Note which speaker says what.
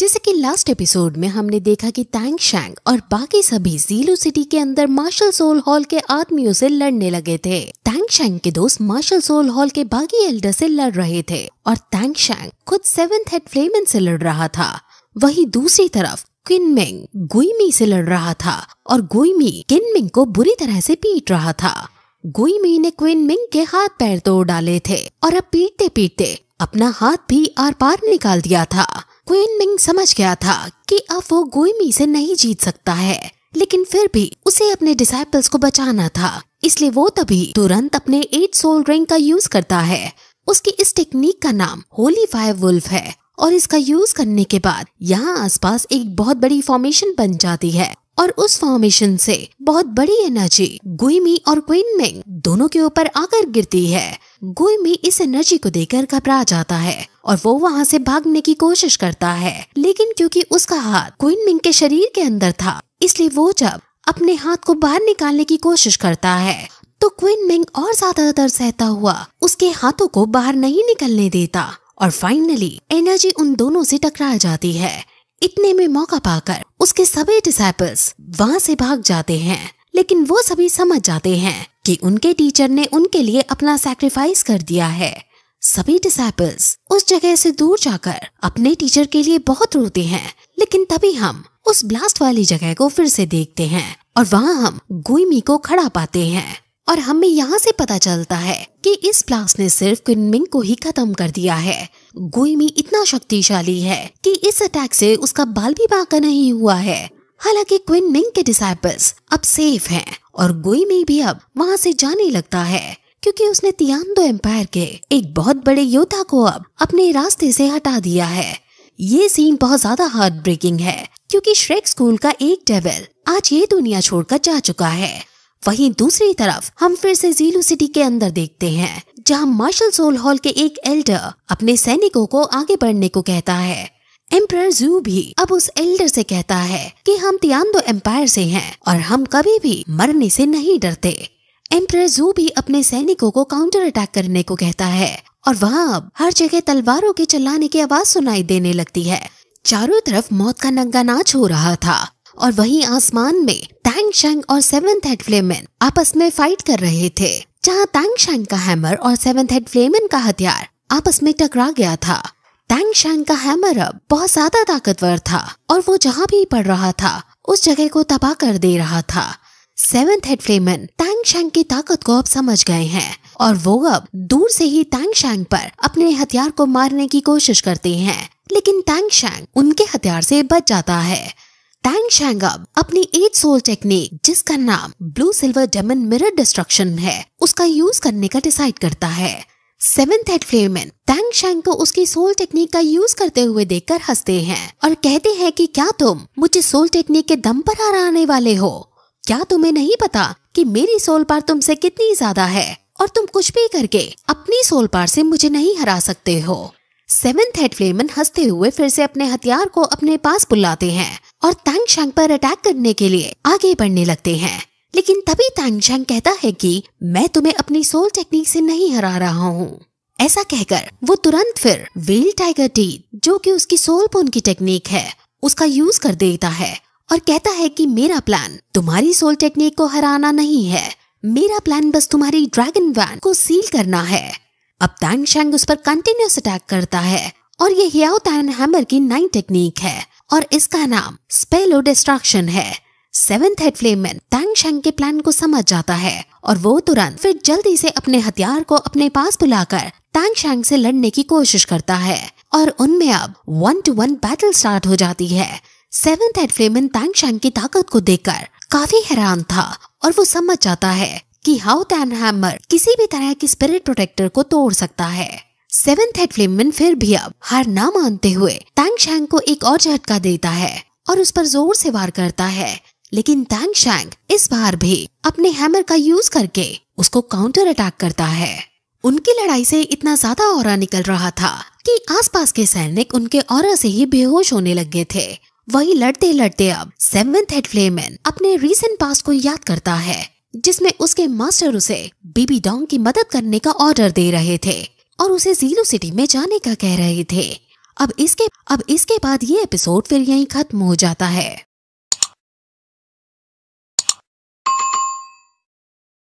Speaker 1: जैसे कि last episode में हमने देखा कि तैंग शैंग और बाकी सभी जीलू सिटी के अंदर मार्शल सोल हॉल के आदमियों से लड़ने लगे थे तैंग शैंग के दोस्त मार्शल सोल हॉल के बाकी एल्डर से लड़ रहे थे और तैंग शैंग खुद सेवेंथ हेड फ्लेमन से लड़ रहा था वही दूसरी तरफ किनमिंग गुईमी से लड़ रहा था और गुईमी किनमिंग को बुरी तरह से पीट रहा था गुईमी ने क्विनमिंग के हाथ पैर तोड़ डाले थे और अब पीटते पीटते अपना हाथ भी आर पार निकाल दिया था क्वीन मिंग समझ गया था कि अब वो गोईमी से नहीं जीत सकता है लेकिन फिर भी उसे अपने डिसाइपल्स को बचाना था इसलिए वो तभी तुरंत अपने एट सोल रिंग का यूज करता है उसकी इस टेक्निक का नाम होली फायर वुल्फ है और इसका यूज करने के बाद यहाँ आसपास एक बहुत बड़ी फॉर्मेशन बन जाती है और उस फॉर्मेशन से बहुत बड़ी एनर्जी गुईमी और क्वीन मिंग दोनों के ऊपर आकर गिरती है गुईमी इस एनर्जी को देकर घबरा जाता है और वो वहाँ से भागने की कोशिश करता है लेकिन क्योंकि उसका हाथ क्वीन मिंग के शरीर के अंदर था इसलिए वो जब अपने हाथ को बाहर निकालने की कोशिश करता है तो क्वीन मिंग और ज्यादा दर्द सहता हुआ उसके हाथों को बाहर नहीं निकलने देता और फाइनली एनर्जी उन दोनों से टकरा जाती है इतने में मौका पाकर उसके सभी डिसाइपल्स वहाँ से भाग जाते हैं लेकिन वो सभी समझ जाते हैं कि उनके टीचर ने उनके लिए अपना सैक्रिफाइस कर दिया है सभी डिसाइपल्स उस जगह से दूर जाकर अपने टीचर के लिए बहुत रोते हैं लेकिन तभी हम उस ब्लास्ट वाली जगह को फिर से देखते हैं और वहाँ हम गुईमी को खड़ा पाते हैं और हमें यहाँ से पता चलता है कि इस ब्लास्ट ने सिर्फ किनमिंग को ही खत्म कर दिया है गुईमी इतना शक्तिशाली है कि इस अटैक से उसका बाल भी बाका नहीं हुआ है हालांकि क्विन मिंग के डिसाइपल्स अब सेफ हैं और गोईमी भी अब वहाँ से जाने लगता है क्योंकि उसने तियांदो एम्पायर के एक बहुत बड़े योद्धा को अब अपने रास्ते से हटा दिया है ये सीन बहुत ज्यादा हार्ट ब्रेकिंग है क्योंकि श्रेक स्कूल का एक डेविल आज ये दुनिया छोड़कर जा चुका है वहीं दूसरी तरफ हम फिर से जीलू सिटी के अंदर देखते हैं जहां मार्शल सोल हॉल के एक एल्डर अपने सैनिकों को आगे बढ़ने को कहता है एम्पर जू भी अब उस एल्डर से कहता है कि हम तियांदो एम्पायर से हैं और हम कभी भी मरने से नहीं डरते एम्पर जू भी अपने सैनिकों को काउंटर अटैक करने को कहता है और वहाँ हर जगह तलवारों के चलाने की आवाज सुनाई देने लगती है चारों तरफ मौत का नंगा नाच हो रहा था और वहीं आसमान में टैंग शैंग और सेवन हेड फ्लेमन आपस में फाइट कर रहे थे जहाँ टैंग शैंग का हैमर और सेवन हेड फ्लेमन का हथियार आपस में टकरा गया था टैंग शैंग का हैमर अब बहुत ज्यादा ताकतवर था और वो जहाँ भी पड़ रहा था उस जगह को तबाह कर दे रहा था सेवेंथ हेड फ्लेमन टैंग शैंग की ताकत को अब समझ गए हैं और वो अब दूर से ही टैंग शैंग पर अपने हथियार को मारने की कोशिश करते हैं लेकिन टैंग शैंग उनके हथियार से बच जाता है टैंग शैंग अब अपनी एट सोल टेक्निक जिसका नाम blue silver demon mirror destruction है उसका यूज करने का डिसाइड करता है सेवेंथ हेड फ्लेमन टैंग शैंग को उसकी सोल टेक्निक का यूज करते हुए देखकर हंसते हैं और कहते हैं कि क्या तुम मुझे सोल टेक्निक के दम पर हराने वाले हो क्या तुम्हें नहीं पता कि मेरी सोल पार तुमसे कितनी ज्यादा है और तुम कुछ भी करके अपनी सोल पार से मुझे नहीं हरा सकते हो सेवेंथ हेड फ्लेमन हंसते हुए फिर से अपने हथियार को अपने पास बुलाते हैं और तैंग शंग पर अटैक करने के लिए आगे बढ़ने लगते हैं लेकिन तभी तैंग शंग कहता है कि मैं तुम्हें अपनी सोल टेक्निक से नहीं हरा रहा हूँ ऐसा कहकर वो तुरंत फिर व्हील टाइगर टीथ जो कि उसकी सोल पोन की टेक्निक है उसका यूज कर देता है और कहता है कि मेरा प्लान तुम्हारी सोल टेक्निक को हराना नहीं है मेरा प्लान बस तुम्हारी ड्रैगन वैन को सील करना है अब तैंग उस पर कंटिन्यूस अटैक करता है और ये हियाओ हैमर की नई टेक्निक है और इसका नाम स्पेलो डिस्ट्रक्शन है सेवेंथ हेड फ्लेमन तैंग के प्लान को समझ जाता है और वो तुरंत फिर जल्दी से अपने हथियार को अपने पास बुलाकर तैंग शैंग से लड़ने की कोशिश करता है और उनमें अब one to one battle start हो जाती है सेवन हेड फ्लेमन तैंग शैंग की ताकत को देखकर काफी हैरान था और वो समझ जाता है कि हाउ तैन हैमर किसी भी तरह की स्पिरिट प्रोटेक्टर को तोड़ सकता है सेवेंथ हेड फ्लेमन फिर भी अब हार ना मानते हुए तैंग शैंग को एक और झटका देता है और उस पर जोर से वार करता है लेकिन तैंग शैंग इस बार भी अपने हैमर का यूज करके उसको काउंटर अटैक करता है उनकी लड़ाई से इतना ज्यादा और निकल रहा था कि आसपास के सैनिक उनके और से ही बेहोश होने लग गए थे वही लड़ते लड़ते अब सेवेंथ हेड फ्लेमैन अपने रीसेंट पास को याद करता है जिसमें उसके मास्टर उसे बीबी डोंग की मदद करने का ऑर्डर दे रहे थे और उसे जीरो सिटी में जाने का कह रहे थे अब इसके अब इसके बाद ये एपिसोड फिर यहीं खत्म हो जाता है